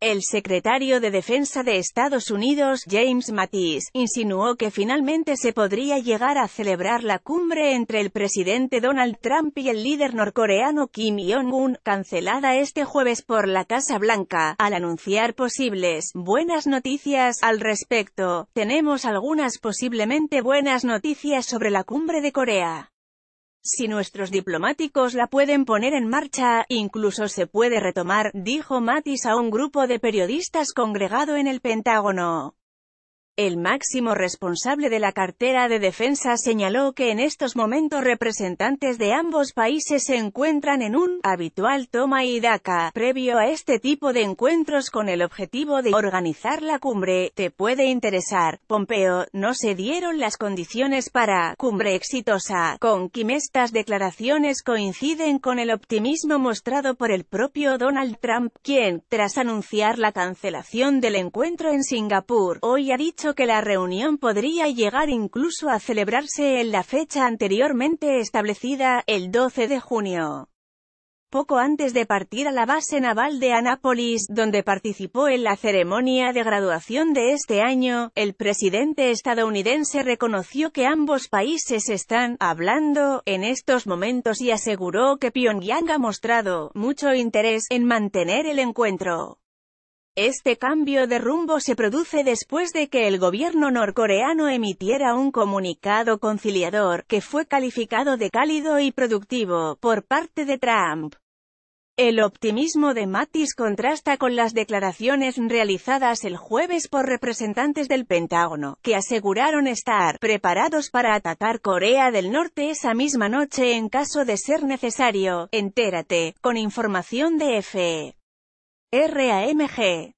El secretario de Defensa de Estados Unidos, James Mattis, insinuó que finalmente se podría llegar a celebrar la cumbre entre el presidente Donald Trump y el líder norcoreano Kim Jong-un, cancelada este jueves por la Casa Blanca, al anunciar posibles buenas noticias al respecto. Tenemos algunas posiblemente buenas noticias sobre la cumbre de Corea. Si nuestros diplomáticos la pueden poner en marcha, incluso se puede retomar, dijo Mattis a un grupo de periodistas congregado en el Pentágono. El máximo responsable de la cartera de defensa señaló que en estos momentos representantes de ambos países se encuentran en un habitual toma y daca previo a este tipo de encuentros con el objetivo de organizar la cumbre. Te puede interesar, Pompeo, no se dieron las condiciones para cumbre exitosa. Con Kim estas declaraciones coinciden con el optimismo mostrado por el propio Donald Trump, quien, tras anunciar la cancelación del encuentro en Singapur, hoy ha dicho que la reunión podría llegar incluso a celebrarse en la fecha anteriormente establecida, el 12 de junio. Poco antes de partir a la base naval de Anápolis, donde participó en la ceremonia de graduación de este año, el presidente estadounidense reconoció que ambos países están «hablando» en estos momentos y aseguró que Pyongyang ha mostrado «mucho interés» en mantener el encuentro. Este cambio de rumbo se produce después de que el gobierno norcoreano emitiera un comunicado conciliador, que fue calificado de cálido y productivo, por parte de Trump. El optimismo de Mattis contrasta con las declaraciones realizadas el jueves por representantes del Pentágono, que aseguraron estar preparados para atacar Corea del Norte esa misma noche en caso de ser necesario. Entérate, con información de FE. R A G